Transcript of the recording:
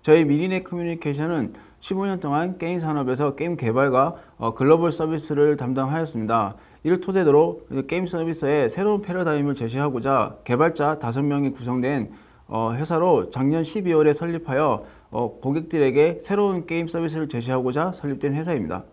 저희 미리넷 커뮤니케이션은 15년 동안 게임 산업에서 게임 개발과 어, 글로벌 서비스를 담당하였습니다. 이를 토대로 게임 서비스의 새로운 패러다임을 제시하고자 개발자 5명이 구성된 어, 회사로 작년 12월에 설립하여 어, 고객들에게 새로운 게임 서비스를 제시하고자 설립된 회사입니다.